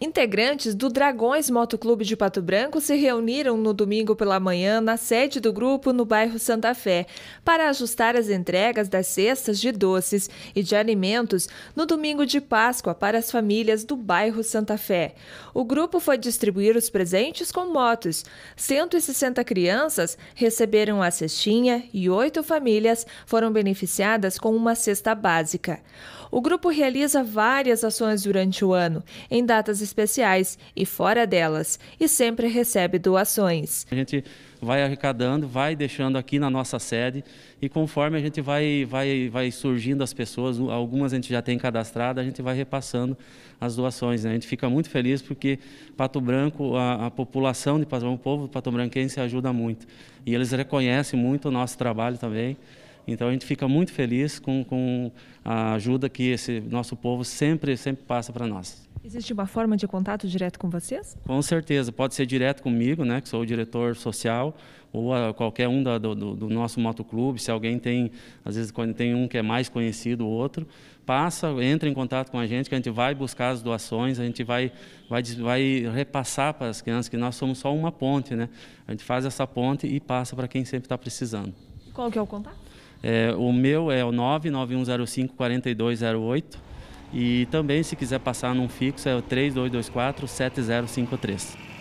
Integrantes do Dragões Motoclube de Pato Branco se reuniram no domingo pela manhã na sede do grupo no bairro Santa Fé para ajustar as entregas das cestas de doces e de alimentos no domingo de Páscoa para as famílias do bairro Santa Fé. O grupo foi distribuir os presentes com motos. 160 crianças receberam a cestinha e oito famílias foram beneficiadas com uma cesta básica. O grupo realiza várias ações durante o ano, em datas especiais e fora delas, e sempre recebe doações. A gente vai arrecadando, vai deixando aqui na nossa sede e conforme a gente vai, vai, vai surgindo as pessoas, algumas a gente já tem cadastrada, a gente vai repassando as doações. Né? A gente fica muito feliz porque Pato Branco, a, a população de Pato Branco, o povo pato-branquen branquense ajuda muito e eles reconhecem muito o nosso trabalho também. Então a gente fica muito feliz com, com a ajuda que esse nosso povo sempre, sempre passa para nós. Existe uma forma de contato direto com vocês? Com certeza, pode ser direto comigo, né, que sou o diretor social, ou a qualquer um da, do, do nosso motoclube, se alguém tem, às vezes quando tem um que é mais conhecido o outro, passa, entra em contato com a gente, que a gente vai buscar as doações, a gente vai, vai, vai repassar para as crianças, que nós somos só uma ponte, né? A gente faz essa ponte e passa para quem sempre está precisando. Qual que é o contato? É, o meu é o 99105 4208 e também, se quiser passar num fixo, é o 3224-7053.